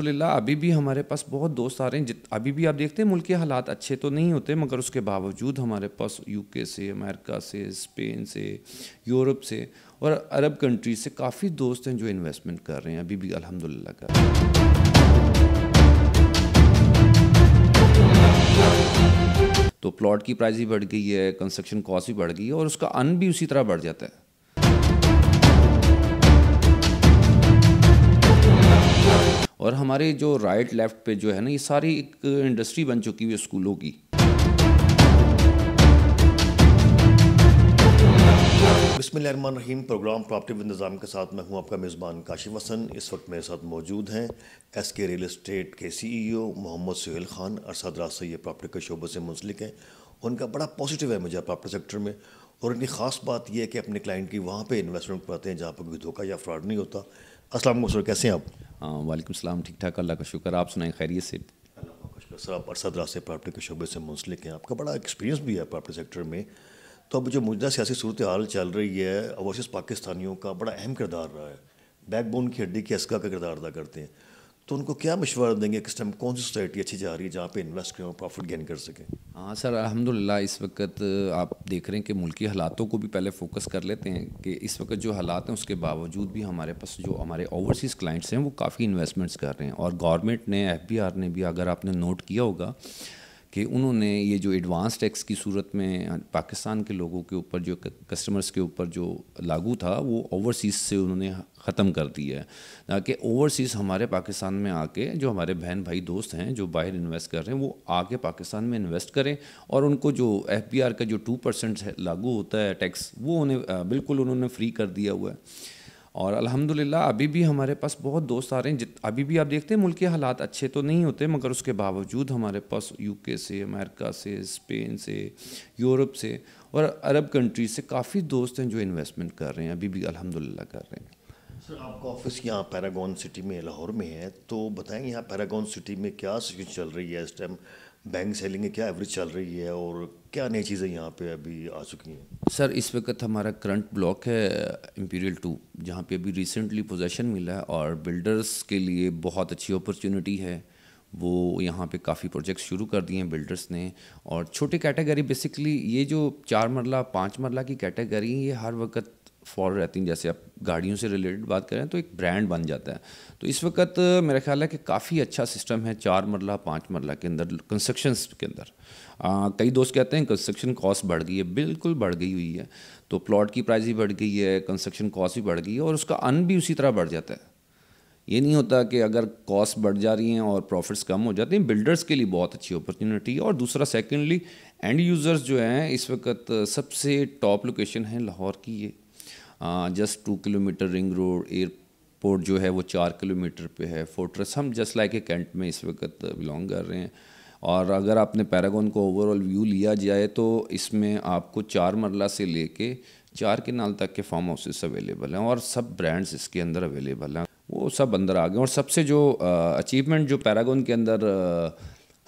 अलहमदिल्ला अभी भी हमारे पास बहुत दोस्त आ रहे हैं अभी भी आप देखते हैं मुल्क के हालात अच्छे तो नहीं होते मगर उसके बावजूद हमारे पास यूके से अमेरिका से स्पेन से यूरोप से और अरब कंट्री से काफ़ी दोस्त हैं जो इन्वेस्टमेंट कर रहे हैं अभी भी अलहमदिल्ला कर तो प्लॉट की प्राइस भी बढ़ गई है कंस्ट्रक्शन कॉस्ट भी बढ़ गई है और उसका अन भी उसी तरह बढ़ जाता है और हमारे जो राइट लेफ़्ट पे जो है ना ये सारी एक इंडस्ट्री बन चुकी हुई स्कूलों की बसमान Rahim program property with Nizam के साथ मैं हूं आपका मेज़बान काशिफ हसन इस वक्त मेरे साथ मौजूद हैं एस के रियल इस्टेट के सी ई ओ मोहम्मद सुहेल ख़ान अरसद रात से ये प्रॉपर्टी के शोबे से मुंसलिक हैं उनका बड़ा पॉजिटिव है मुझे प्रॉपर्टी सेक्टर में और इनकी ख़ास बात यह है कि अपने क्लाइंट की वहाँ पर इन्वेस्टमेंट करते हैं जहाँ पर कोई धोखा या फ्रॉड नहीं होता असल कैसे हैं आप वालेकुम सलाम ठीक ठाक अल्लाह का शुक्र आप सुनाएं खैरियत से साहब आप अरसद रास्ते प्रॉपर्टी के शोबे से मुंसलिक हैं आपका बड़ा एक्सपीरियंस भी है प्रॉपर्टी सेक्टर में तो अब जो मौजूदा सियासी सूरत हाल चल रही है अवशेष पाकिस्तानियों का बड़ा अहम किरदार रहा है बैकबोन की हड्डी के असका का किरदार अदा करते हैं तो उनको क्या मशवरा देंगे किस टाइम कौन सी सोसाइटी अच्छी जा रही है जहाँ पे इन्वेस्ट करें और प्रॉफिट गेन कर सकें हाँ सर अलहमदिल्ला इस वक्त आप देख रहे हैं कि मुल्की हालातों को भी पहले फोकस कर लेते हैं कि इस वक्त जो हालात हैं उसके बावजूद भी हमारे पास जो हमारे ओवरसीज़ क्लाइंट्स हैं वो काफ़ी इन्वेस्टमेंट्स कर रहे हैं और गवर्नमेंट ने एफ ने भी अगर आपने नोट किया होगा कि उन्होंने ये जो एडवांस टैक्स की सूरत में पाकिस्तान के लोगों के ऊपर जो कस्टमर्स के ऊपर जो लागू था वो ओवरसीज़ से उन्होंने ख़त्म कर दिया है ताकि ओवरसीज़ हमारे पाकिस्तान में आके जो हमारे बहन भाई दोस्त हैं जो बाहर इन्वेस्ट कर रहे हैं वो आके पाकिस्तान में इन्वेस्ट करें और उनको जो एफ का जो टू परसेंट लागू होता है टैक्स वो उन्हें बिल्कुल उन्होंने फ्री कर दिया हुआ है और अल्हम्दुलिल्लाह अभी भी हमारे पास बहुत दोस्त आ रहे हैं जित अभी भी आप देखते हैं मुल्क के हालात अच्छे तो नहीं होते मगर उसके बावजूद हमारे पास यूके से अमेरिका से स्पेन से यूरोप से और अरब कंट्री से काफ़ी दोस्त हैं जो इन्वेस्टमेंट कर रहे हैं अभी भी अलहमदिल्ला कर रहे हैं सर आपका ऑफिस यहाँ पैरागॉन सिटी में लाहौर में है तो बताएँ यहाँ पैरागॉन सिटी में क्या सिचुएशन चल रही है इस टाइम बैंक सेलिंग क्या एवरेज चल रही है और क्या नई चीज़ें यहाँ पे अभी आ चुकी हैं सर इस वक्त हमारा करंट ब्लॉक है इम्पीरियल टू जहाँ पे अभी रिसेंटली पोजेसन मिला है और बिल्डर्स के लिए बहुत अच्छी अपॉर्चुनिटी है वो यहाँ पे काफ़ी प्रोजेक्ट शुरू कर दिए हैं बिल्डर्स ने और छोटे कैटेगरी बेसिकली ये जो चार मरला पाँच मरला की कैटेगरी ये हर वक्त फॉर रहती हैं जैसे आप गाड़ियों से रिलेटेड बात करें तो एक ब्रांड बन जाता है तो इस वक्त मेरा ख्याल है कि काफ़ी अच्छा सिस्टम है चार मरला पाँच मरला के अंदर कंस्ट्रक्शन के अंदर कई दोस्त कहते हैं कंस्ट्रक्शन कॉस्ट बढ़ गई है बिल्कुल बढ़ गई हुई है तो प्लॉट की प्राइस भी बढ़ गई है कंस्ट्रक्शन कॉस्ट भी बढ़ गई है और उसका अन भी उसी तरह बढ़ जाता है ये नहीं होता कि अगर कॉस्ट बढ़ जा रही हैं और प्रॉफिट्स कम हो जाते हैं बिल्डर्स के लिए बहुत अच्छी अपॉर्चुनिटी है और दूसरा सेकेंडली एंड यूज़र्स जो हैं इस वक्त सबसे टॉप लोकेशन है लाहौर की ये just two kilometre ring road airport जो है वो चार किलोमीटर पे है फोर्ट्रेस हम जस्ट लाइक ए कैंट में इस वक्त बिलोंग कर रहे हैं और अगर आपने पैरागोन को ओवरऑल व्यू लिया जाए तो इसमें आपको चार मरला से लेके चार के नाल तक के फार्म हाउसेस अवेलेबल हैं और सब ब्रांड्स इसके अंदर अवेलेबल हैं वो सब अंदर आ गए और सबसे जो अचीवमेंट जो पैरागोन के अंदर आ,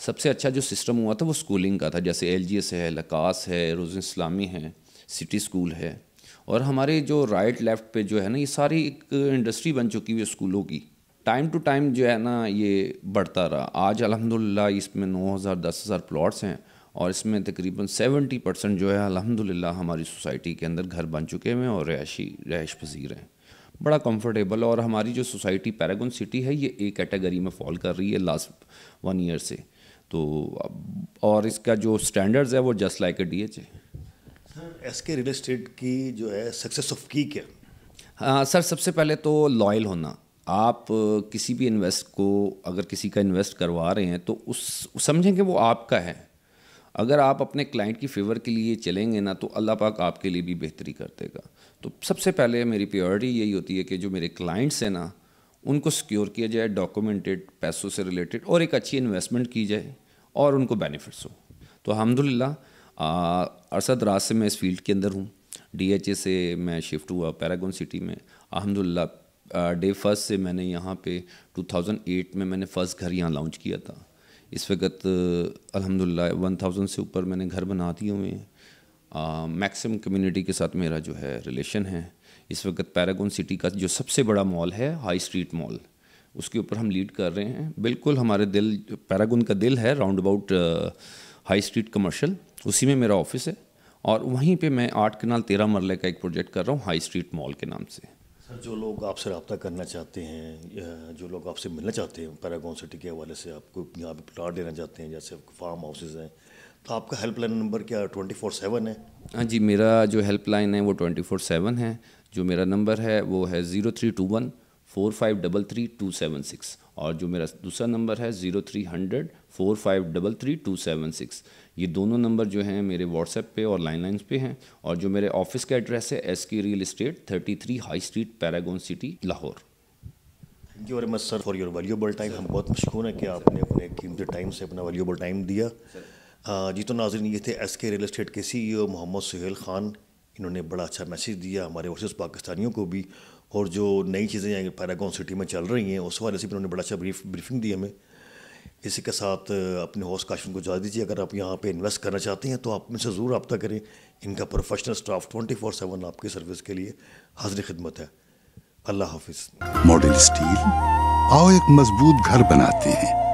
सबसे अच्छा जो सिस्टम हुआ था वो स्कूलिंग का था जैसे एल है लकास है रोज़ इस्लामी है सिटी स्कूल है और हमारे जो राइट लेफ्ट पे जो है ना ये सारी एक इंडस्ट्री बन चुकी हुई स्कूलों की टाइम टू टाइम जो है ना ये बढ़ता रहा आज अलहमदिल्ला इसमें नौ हज़ार दस हज़ार प्लाट्स हैं और इसमें तकरीबन सेवेंटी परसेंट जो है अलहमदिल्ला हमारी सोसाइटी के अंदर घर बन चुके हैं और रहायशी रहायश पसीर हैं बड़ा कंफर्टेबल और हमारी जो सोसाइटी पैरागन सिटी है ये ए कैटेगरी में फॉल कर रही है लास्ट वन ईयर से तो और इसका जो स्टैंडर्ड्स है वो just like a D H है sir S K real estate की जो है सक्सेस ऑफ की क्या हाँ सर सबसे पहले तो लॉयल होना आप किसी भी इन्वेस्ट को अगर किसी का इन्वेस्ट करवा रहे हैं तो उस समझें कि वो आपका है अगर आप अपने क्लाइंट की फेवर के लिए चलेंगे ना तो अल्लाह पाक आपके लिए भी बेहतरी कर देगा तो सबसे पहले मेरी प्योरिटी यही होती है कि जो मेरे क्लाइंट्स हैं ना उनको सिक्योर किया जाए डॉक्यूमेंटेड पैसों से रिलेटेड और एक अच्छी इन्वेस्टमेंट की जाए और उनको बेनिफिट्स हो तो अलहमदिल्ला अरसद रात से मैं इस फील्ड के अंदर हूँ डी से मैं शिफ्ट हुआ पैरागोन सिटी में अलहमदिल्ला डे फर्स्ट से मैंने यहाँ पे 2008 में मैंने फ़र्स्ट घर यहाँ लॉन्च किया था इस वक्त अल्हम्दुलिल्लाह 1000 से ऊपर मैंने घर बना दिए हुए हैं मैक्सिमम कम्युनिटी के साथ मेरा जो है रिलेशन है इस वक्त पैरागोन सिटी का जो सबसे बड़ा मॉल है हाई स्ट्रीट मॉल उसके ऊपर हम लीड कर रहे हैं बिल्कुल हमारे दिल पैरागोन का दिल है roundabout high street commercial उसी में मेरा ऑफिस है और वहीं पे मैं आठ कनाल तेरह मरले का एक प्रोजेक्ट कर रहा हूँ हाई स्ट्रीट मॉल के नाम से सर जो लोग आपसे रबता करना चाहते हैं जो लोग आपसे मिलना चाहते हैं पैरागॉन सिटी के हवाले से आपको यहाँ पे प्लाट लेना चाहते हैं जैसे फार्म हाउसेज हैं तो आपका हेल्पलाइन नंबर क्या ट्वेंटी फोर सेवन है हाँ जी मेरा जो हेल्पलाइन है वो ट्वेंटी फोर सेवन है जो मेरा नंबर है वो है zero three two one four five double three two seven six और जो मेरा दूसरा नंबर है zero three hundred four five double three two seven six ये दोनों नंबर जो हैं मेरे व्हाट्सएप पे और लाइन लाइन पे हैं और जो मेरे ऑफिस का एड्रेस है S K real estate thirty three high street Paragon city Lahore thank you very much sir for your valuable time हम बहुत मशहूर हैं कि आपने अपने कीमती टाइम से अपना वैल्यूबल टाइम दिया जी तो नाजरन ये थे एस के रियल इस्टेट के सी ई मोहम्मद सुहेल खान इन्होंने बड़ा अच्छा मैसेज दिया हमारे वर्ष पाकिस्तानियों को भी और जो नई चीज़ें पैरागॉन सिटी में चल रही हैं उस वाले से भी उन्होंने बड़ा अच्छा ब्रीफ ब्रीफिंग दी हमें इसी के साथ अपने हौस काशन को जा दीजिए अगर आप यहाँ पे इन्वेस्ट करना चाहते हैं तो आप उनसे ज़रूर रबता करें इनका professional staff twenty four seven आपकी सर्विस के लिए हाजिर खिदमत है अल्लाह हाफिज़ मॉडल स्टील आओ एक मजबूत घर बनाते हैं